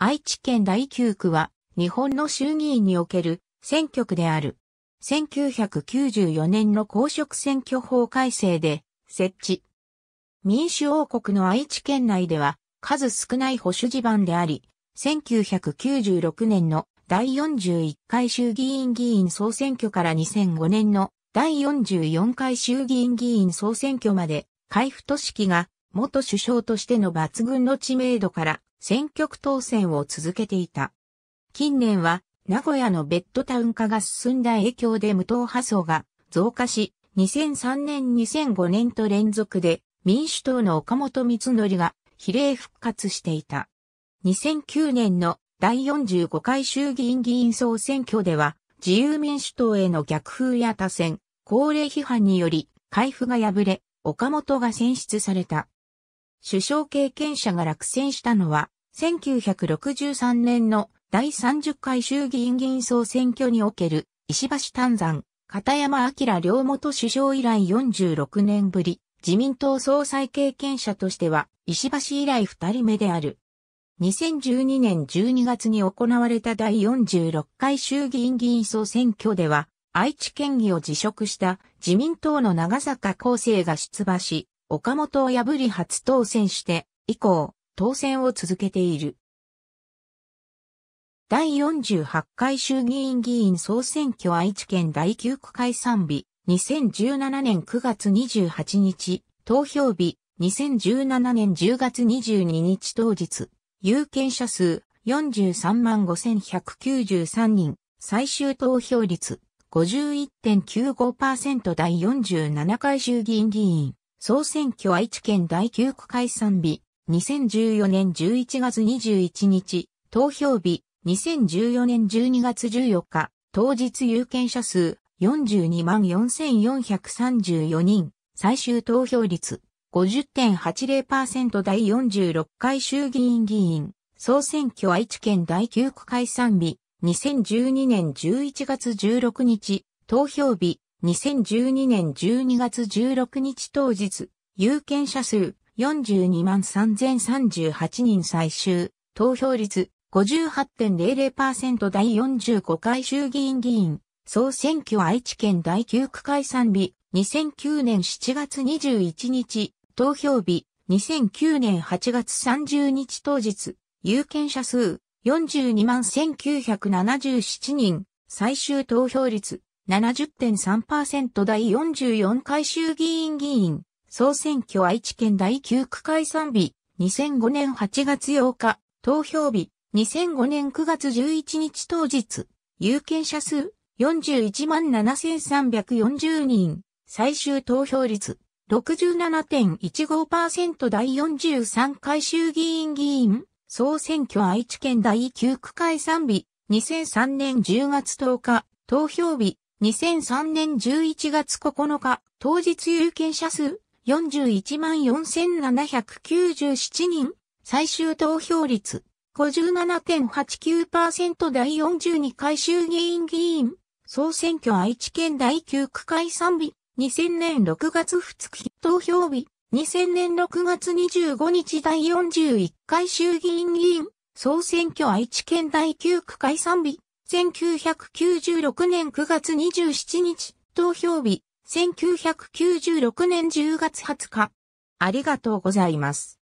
愛知県第9区は、日本の衆議院における選挙区である。1994年の公職選挙法改正で設置。民主王国の愛知県内では数少ない保守地盤であり、1996年の第41回衆議院議員総選挙から2005年の第44回衆議院議員総選挙まで、海部都市が元首相としての抜群の知名度から選挙区当選を続けていた。近年は名古屋のベッドタウン化が進んだ影響で無党派層が増加し、2003年2005年と連続で民主党の岡本光則が比例復活していた。2009年の第45回衆議院議員総選挙では自由民主党への逆風や多選、高齢批判により、回復が破れ、岡本が選出された。首相経験者が落選したのは、1963年の第30回衆議院議員総選挙における石橋丹山、片山明両元首相以来46年ぶり、自民党総裁経験者としては、石橋以来2人目である。2012年12月に行われた第46回衆議院議員総選挙では、愛知県議を辞職した自民党の長坂厚生が出馬し、岡本を破り初当選して以降、当選を続けている。第48回衆議院議員総選挙愛知県第9区解散日、2017年9月28日、投票日、2017年10月22日当日、有権者数43万5193人、最終投票率51.95%第47回衆議院議員総選挙愛知県第9区解散日、2014年11月21日、投票日、2014年12月14日、当日有権者数42万4434人、最終投票率50.80%第46回衆議院議員、総選挙愛知県第9区解散日、2012年11月16日、投票日、2012年12月16日当日、有権者数42万3038人最終、投票率58.00%第45回衆議院議員、総選挙愛知県第9区解散日、2009年7月21日、投票日、2009年8月30日当日、有権者数42万1977人、最終投票率70.3%第44回衆議院議員、総選挙愛知県第9区解散日、2005年8月8日、投票日、2005年9月11日当日、有権者数、417,340人、最終投票率、67.15%第43回衆議院議員、総選挙愛知県第9区解散日、2003年10月10日、投票日、2003年11月9日、当日有権者数414,797人、最終投票率57.89%第42回衆議院議員、総選挙愛知県第9区解散日、2000年6月2日投票日、2000年6月25日第41回衆議院議員、総選挙愛知県第9区解散日、1996年9月27日、投票日、1996年10月20日。ありがとうございます。